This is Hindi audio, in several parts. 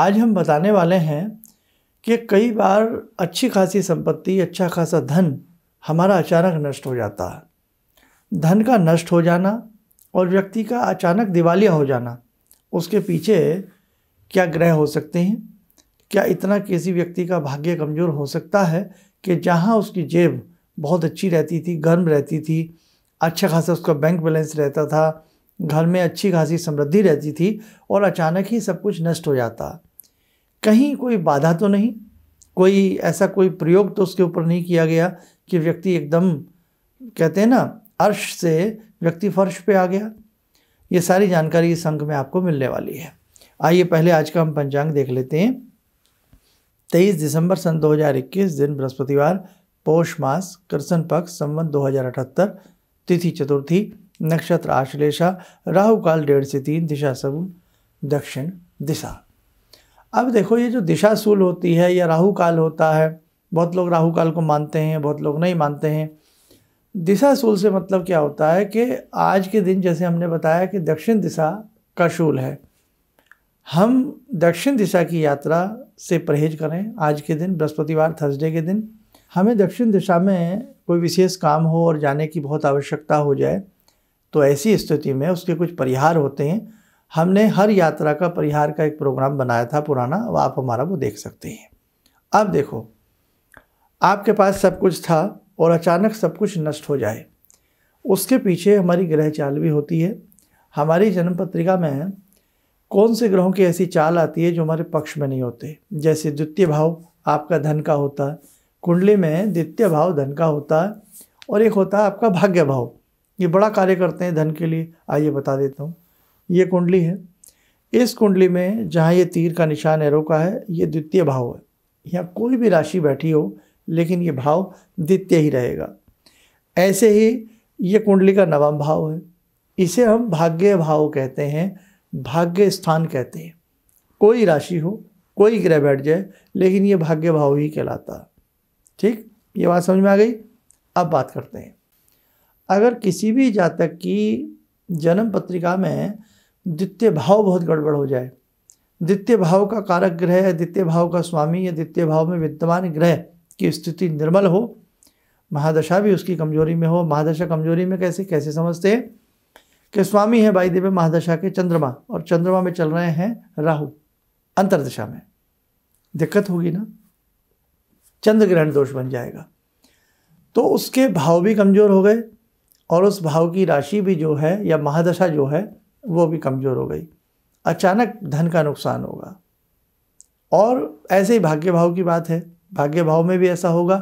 आज हम बताने वाले हैं कि कई बार अच्छी खासी संपत्ति अच्छा खासा धन हमारा अचानक नष्ट हो जाता है धन का नष्ट हो जाना और व्यक्ति का अचानक दिवालिया हो जाना उसके पीछे क्या ग्रह हो सकते हैं क्या इतना किसी व्यक्ति का भाग्य कमज़ोर हो सकता है कि जहाँ उसकी जेब बहुत अच्छी रहती थी गर्म रहती थी अच्छा खासा उसका बैंक बैलेंस रहता था घर में अच्छी खासी समृद्धि रहती थी और अचानक ही सब कुछ नष्ट हो जाता कहीं कोई बाधा तो नहीं कोई ऐसा कोई प्रयोग तो उसके ऊपर नहीं किया गया कि व्यक्ति एकदम कहते हैं ना अर्श से व्यक्ति फर्श पे आ गया ये सारी जानकारी इस अंक में आपको मिलने वाली है आइए पहले आज का हम पंचांग देख लेते हैं तेईस दिसंबर सन 2021 दिन बृहस्पतिवार पौष मास कृष्ण पक्ष संवत दो तिथि चतुर्थी नक्षत्र आश्लेषा राहु काल डेढ़ से तीन दिशा सबूल दक्षिण दिशा अब देखो ये जो दिशा सूल होती है या राहु काल होता है बहुत लोग राहु काल को मानते हैं बहुत लोग नहीं मानते हैं दिशा सूल से मतलब क्या होता है कि आज के दिन जैसे हमने बताया कि दक्षिण दिशा का शूल है हम दक्षिण दिशा की यात्रा से परहेज करें आज के दिन बृहस्पतिवार थर्सडे के दिन हमें दक्षिण दिशा में कोई विशेष काम हो और जाने की बहुत आवश्यकता हो जाए तो ऐसी स्थिति में उसके कुछ परिहार होते हैं हमने हर यात्रा का परिहार का एक प्रोग्राम बनाया था पुराना अब आप हमारा वो देख सकते हैं अब देखो आपके पास सब कुछ था और अचानक सब कुछ नष्ट हो जाए उसके पीछे हमारी ग्रह चाल भी होती है हमारी जन्म पत्रिका में कौन से ग्रहों की ऐसी चाल आती है जो हमारे पक्ष में नहीं होते जैसे द्वितीय भाव आपका धन का होता है कुंडली में द्वितीय भाव धन का होता है और एक होता है आपका भाग्य भाव ये बड़ा कार्य करते हैं धन के लिए आइए बता देता हूँ ये कुंडली है इस कुंडली में जहाँ ये तीर का निशान एरो का है ये द्वितीय भाव है यहाँ कोई भी राशि बैठी हो लेकिन ये भाव द्वितीय ही रहेगा ऐसे ही ये कुंडली का नवम भाव है इसे हम भाग्य भाव कहते हैं भाग्य स्थान कहते हैं कोई राशि हो कोई ग्रह बैठ जाए लेकिन ये भाग्य भाव ही कहलाता ठीक ये बात समझ में आ गई अब बात करते हैं अगर किसी भी जातक की जन्म पत्रिका में द्वितीय भाव बहुत गड़बड़ हो जाए द्वितीय भाव का कारक ग्रह या द्वितीय भाव का स्वामी या द्वितीय भाव में विद्यमान ग्रह की स्थिति निर्मल हो महादशा भी उसकी कमजोरी में हो महादशा कमजोरी में कैसे कैसे समझते हैं कि स्वामी है भाई देवे महादशा के चंद्रमा और चंद्रमा में चल रहे हैं राहु अंतरदशा में दिक्कत होगी ना चंद्र ग्रहण दोष बन जाएगा तो उसके भाव भी कमजोर हो गए और उस भाव की राशि भी जो है या महादशा जो है वो भी कमज़ोर हो गई अचानक धन का नुकसान होगा और ऐसे ही भाग्य भाव की बात है भाग्य भाव में भी ऐसा होगा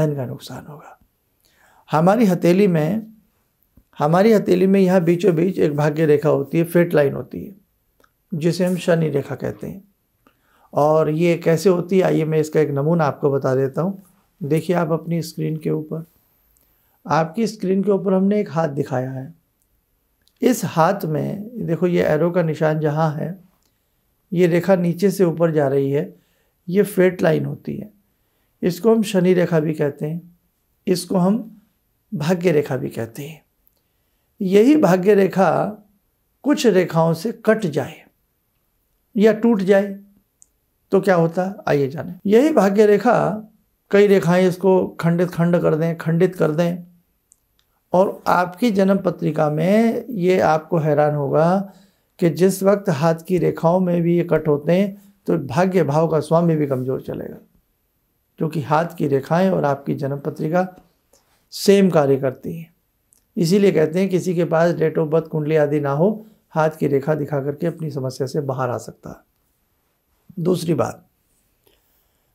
धन का नुकसान होगा हमारी हथेली में हमारी हथेली में यहाँ बीचों बीच एक भाग्य रेखा होती है फेट लाइन होती है जिसे हम शनि रेखा कहते हैं और ये कैसे होती है आइए मैं इसका एक नमूना आपको बता देता हूँ देखिए आप अपनी स्क्रीन के ऊपर आपकी स्क्रीन के ऊपर हमने एक हाथ दिखाया है इस हाथ में देखो ये एरो का निशान जहाँ है ये रेखा नीचे से ऊपर जा रही है ये फेट लाइन होती है इसको हम शनि रेखा भी कहते हैं इसको हम भाग्य रेखा भी कहते हैं यही भाग्य रेखा कुछ रेखाओं से कट जाए या टूट जाए तो क्या होता आइए जाने यही भाग्य रेखा कई रेखाएं इसको खंडित खंड कर दें खंडित कर दें और आपकी जन्म पत्रिका में ये आपको हैरान होगा कि जिस वक्त हाथ की रेखाओं में भी ये कट होते हैं तो भाग्य भाव का स्वामी भी कमज़ोर चलेगा क्योंकि हाथ की रेखाएं और आपकी जन्म पत्रिका सेम कार्य करती हैं इसीलिए कहते हैं किसी के पास डेट ऑफ बर्थ कुंडली आदि ना हो हाथ की रेखा दिखा करके अपनी समस्या से बाहर आ सकता है दूसरी बात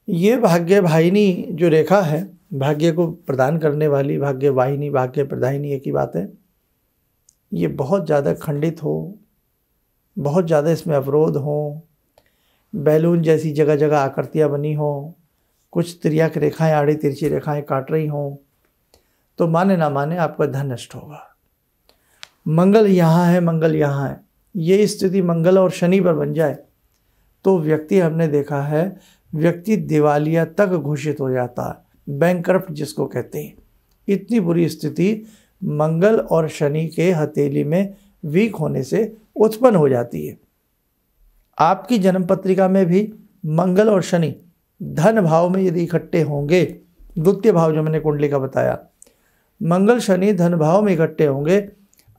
ये भाग्य भाईनी जो रेखा है भाग्य को प्रदान करने वाली भाग्य वाहिनी भाग्य प्रदायिनी की बात है ये बहुत ज़्यादा खंडित हो बहुत ज़्यादा इसमें अवरोध हो बैलून जैसी जगह जगह आकृतियाँ बनी हो कुछ त्रियाक रेखाएं आड़ी तिरछी रेखाएं काट रही हों तो माने ना माने आपका धन नष्ट होगा मंगल यहाँ है मंगल यहाँ है ये स्थिति मंगल और शनि पर बन जाए तो व्यक्ति हमने देखा है व्यक्ति दिवालिया तक घोषित हो जाता है बैंक्रप्ट जिसको कहते हैं इतनी बुरी स्थिति मंगल और शनि के हथेली में वीक होने से उत्पन्न हो जाती है आपकी जन्म पत्रिका में भी मंगल और शनि धन भाव में यदि इकट्ठे होंगे द्वितीय भाव जो मैंने कुंडली का बताया मंगल शनि धन भाव में इकट्ठे होंगे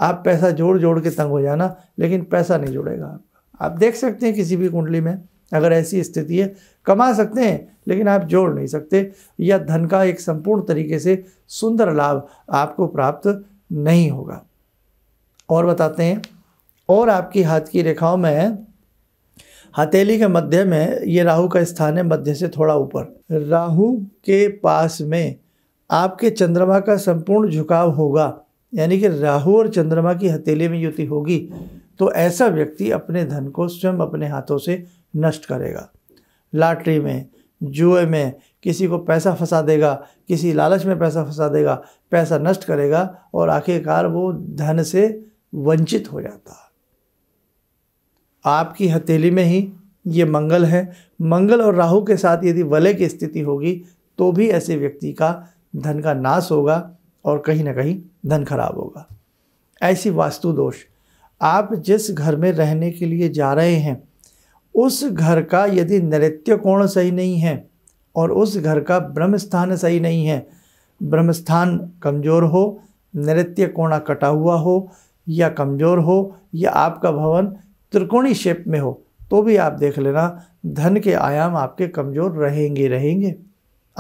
आप पैसा जोड़ जोड़ के तंग हो जाना लेकिन पैसा नहीं जुड़ेगा आपका आप देख सकते हैं किसी भी कुंडली में अगर ऐसी स्थिति है कमा सकते हैं लेकिन आप जोड़ नहीं सकते या धन का एक संपूर्ण तरीके से सुंदर लाभ आपको प्राप्त नहीं होगा और बताते हैं और आपकी हाथ की रेखाओं में हथेली के मध्य में ये राहु का स्थान है मध्य से थोड़ा ऊपर राहु के पास में आपके चंद्रमा का संपूर्ण झुकाव होगा यानी कि राहु और चंद्रमा की हथेली में युति होगी तो ऐसा व्यक्ति अपने धन को स्वयं अपने हाथों से नष्ट करेगा लॉटरी में जुए में किसी को पैसा फंसा देगा किसी लालच में पैसा फंसा देगा पैसा नष्ट करेगा और आखिरकार वो धन से वंचित हो जाता आपकी हथेली में ही ये मंगल है मंगल और राहु के साथ यदि वलय की स्थिति होगी तो भी ऐसे व्यक्ति का धन का नाश होगा और कहीं ना कहीं धन खराब होगा ऐसी वास्तु दोष आप जिस घर में रहने के लिए जा रहे हैं उस घर का यदि नृत्य कोण सही नहीं है और उस घर का ब्रह्मस्थान सही नहीं है ब्रह्मस्थान कमज़ोर हो नृत्य कोणा कटा हुआ हो या कमज़ोर हो या आपका भवन त्रिकोणी शेप में हो तो भी आप देख लेना धन के आयाम आपके कमज़ोर रहेंगे रहेंगे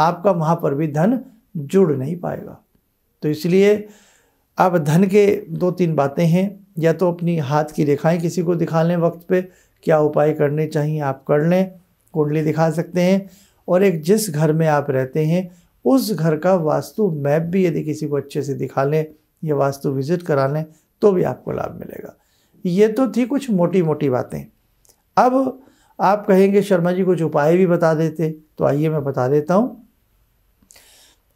आपका वहाँ पर भी धन जुड़ नहीं पाएगा तो इसलिए आप धन के दो तीन बातें हैं या तो अपनी हाथ की रेखाएं किसी को दिखा लें वक्त पर क्या उपाय करने चाहिए आप कर लें कुंडली दिखा सकते हैं और एक जिस घर में आप रहते हैं उस घर का वास्तु मैप भी यदि किसी को अच्छे से दिखा लें या वास्तु विजिट करा लें तो भी आपको लाभ मिलेगा ये तो थी कुछ मोटी मोटी बातें अब आप कहेंगे शर्मा जी कुछ उपाय भी बता देते तो आइए मैं बता देता हूँ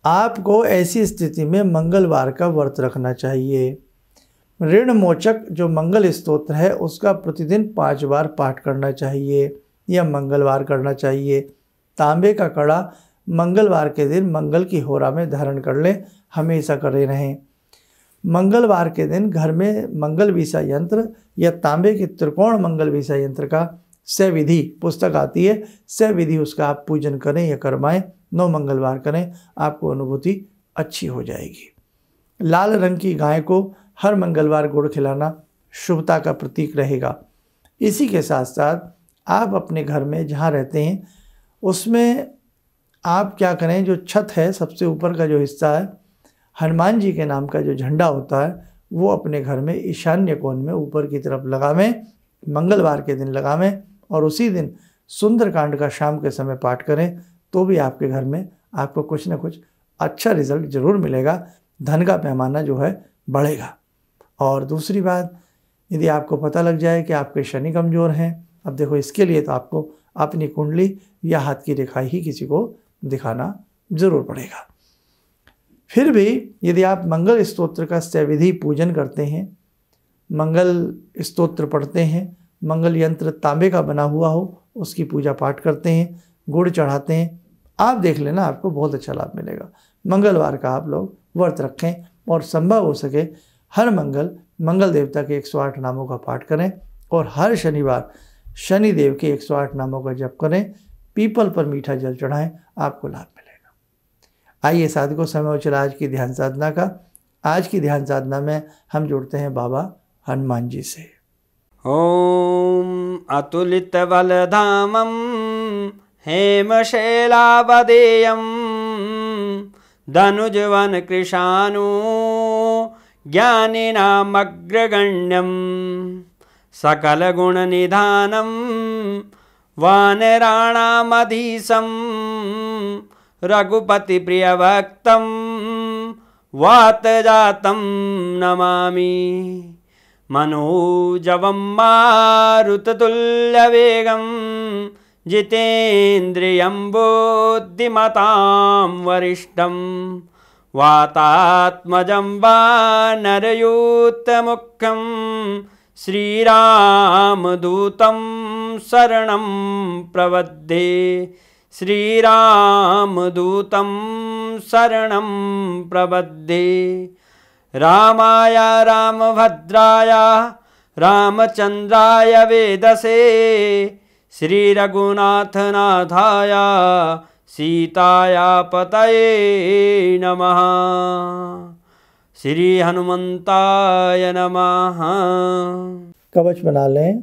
आपको ऐसी स्थिति में मंगलवार का व्रत रखना चाहिए ऋण मोचक जो मंगल स्तोत्र है उसका प्रतिदिन पाँच बार पाठ करना चाहिए या मंगलवार करना चाहिए तांबे का कड़ा मंगलवार के दिन मंगल की होरा में धारण कर लें हमेशा करे रहें मंगलवार के दिन घर में मंगल विषा यंत्र या तांबे के त्रिकोण मंगल विषा यंत्र का स विधि पुस्तक आती है स विधि उसका आप पूजन करें या करवाएं नौ मंगलवार करें आपको अनुभूति अच्छी हो जाएगी लाल रंग की गाय को हर मंगलवार गुड़ खिलाना शुभता का प्रतीक रहेगा इसी के साथ साथ आप अपने घर में जहाँ रहते हैं उसमें आप क्या करें जो छत है सबसे ऊपर का जो हिस्सा है हनुमान जी के नाम का जो झंडा होता है वो अपने घर में ईशान्य कोण में ऊपर की तरफ लगावें मंगलवार के दिन लगावें और उसी दिन सुंदरकांड का शाम के समय पाठ करें तो भी आपके घर में आपको कुछ ना कुछ अच्छा रिजल्ट ज़रूर मिलेगा धन का पैमाना जो है बढ़ेगा और दूसरी बात यदि आपको पता लग जाए कि आपके शनि कमज़ोर हैं अब देखो इसके लिए तो आपको अपनी कुंडली या हाथ की रेखा ही किसी को दिखाना ज़रूर पड़ेगा फिर भी यदि आप मंगल स्तोत्र का सविधि पूजन करते हैं मंगल स्तोत्र पढ़ते हैं मंगल यंत्र तांबे का बना हुआ हो उसकी पूजा पाठ करते हैं गुड़ चढ़ाते हैं आप देख लेना आपको बहुत अच्छा लाभ मिलेगा मंगलवार का आप लोग व्रत रखें और संभव हो सके हर मंगल मंगल देवता के 108 नामों का पाठ करें और हर शनिवार शनि देव के 108 नामों का जप करें पीपल पर मीठा जल चढ़ाएं आपको लाभ मिलेगा आइए साधकों समय उचल आज की ध्यान साधना का आज की ध्यान साधना में हम जुड़ते हैं बाबा हनुमान जी से ओम अतुलित बल धामम शैला हेमशैलावदेयम धनुजवन कृषाणु ज्ञानिनामग्रगण्यं सकलगुणनिधानं वानराणामधीशं रघुपतिप्रियभक्तं वातजातं नमामि मनोजवं मारुततुल्यवेगं जितेन्द्रियं बुद्धिमतां वरिष्ठम् वातात्मजं वा नरयूतमुख्यं श्रीरामदूतं शरणं प्रबद्धे श्रीरामदूतं शरणं प्रबद्धे रामाय रामभद्राय रामचन्द्राय वेदसे श्रीरघुनाथनाथाय सीताया पतये नमः श्री हनुमंताय नमः कवच बना लें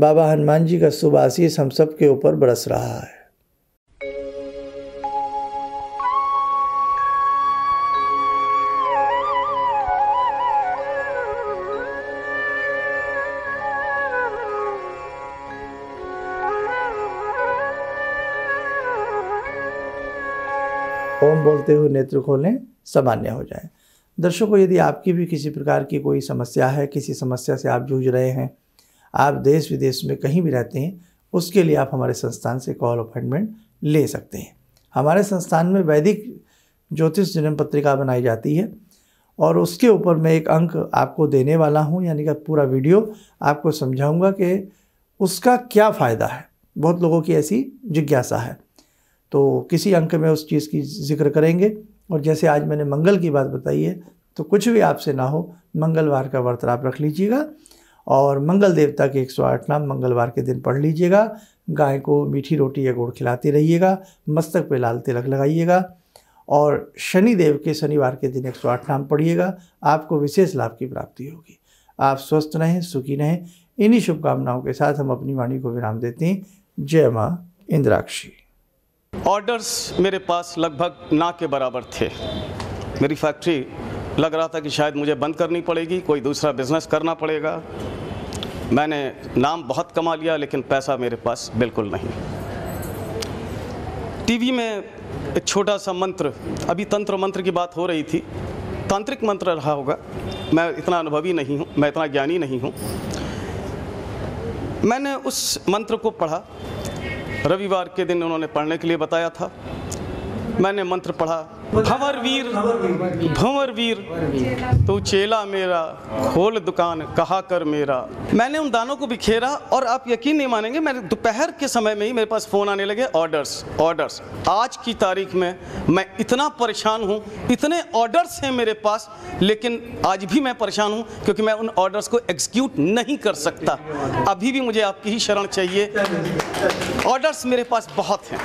बाबा हनुमान जी का शुभ आशीष हम सब के ऊपर बरस रहा है ओम बोलते हुए नेत्र खोलें सामान्य हो जाए दर्शकों यदि आपकी भी किसी प्रकार की कोई समस्या है किसी समस्या से आप जूझ रहे हैं आप देश विदेश में कहीं भी रहते हैं उसके लिए आप हमारे संस्थान से कॉल अपॉइंटमेंट ले सकते हैं हमारे संस्थान में वैदिक ज्योतिष जन्म पत्रिका बनाई जाती है और उसके ऊपर मैं एक अंक आपको देने वाला हूँ यानी कि पूरा वीडियो आपको समझाऊँगा कि उसका क्या फ़ायदा है बहुत लोगों की ऐसी जिज्ञासा है तो किसी अंक में उस चीज़ की जिक्र करेंगे और जैसे आज मैंने मंगल की बात बताई है तो कुछ भी आपसे ना हो मंगलवार का व्रत आप रख लीजिएगा और मंगल देवता के 108 नाम मंगलवार के दिन पढ़ लीजिएगा गाय को मीठी रोटी या गुड़ खिलाते रहिएगा मस्तक पे लाल तिलक लगाइएगा और शनि देव के शनिवार के दिन आठ नाम पढ़िएगा आपको विशेष लाभ की प्राप्ति होगी आप स्वस्थ रहें सुखी रहें इन्हीं शुभकामनाओं के साथ हम अपनी वाणी को विराम देते हैं जय माँ इंद्राक्षी ऑर्डर्स मेरे पास लगभग ना के बराबर थे मेरी फैक्ट्री लग रहा था कि शायद मुझे बंद करनी पड़ेगी कोई दूसरा बिजनेस करना पड़ेगा मैंने नाम बहुत कमा लिया लेकिन पैसा मेरे पास बिल्कुल नहीं टीवी में एक छोटा सा मंत्र अभी तंत्र मंत्र की बात हो रही थी तांत्रिक मंत्र रहा होगा मैं इतना अनुभवी नहीं हूँ मैं इतना ज्ञानी नहीं हूँ मैंने उस मंत्र को पढ़ा रविवार के दिन उन्होंने पढ़ने के लिए बताया था मैंने मंत्र पढ़ा भंवर वीर भंवर वीर तू चेला मेरा खोल दुकान कहा कर मेरा मैंने उन दानों को बिखेरा और आप यकीन नहीं मानेंगे मैंने दोपहर के समय में ही मेरे पास फ़ोन आने लगे ऑर्डर्स ऑर्डर्स आज की तारीख में मैं इतना परेशान हूँ इतने ऑर्डर्स हैं मेरे पास लेकिन आज भी मैं परेशान हूँ क्योंकि मैं उन ऑर्डर्स को एग्जीक्यूट नहीं कर सकता अभी भी मुझे आपकी ही शरण चाहिए ऑर्डर्स मेरे पास बहुत हैं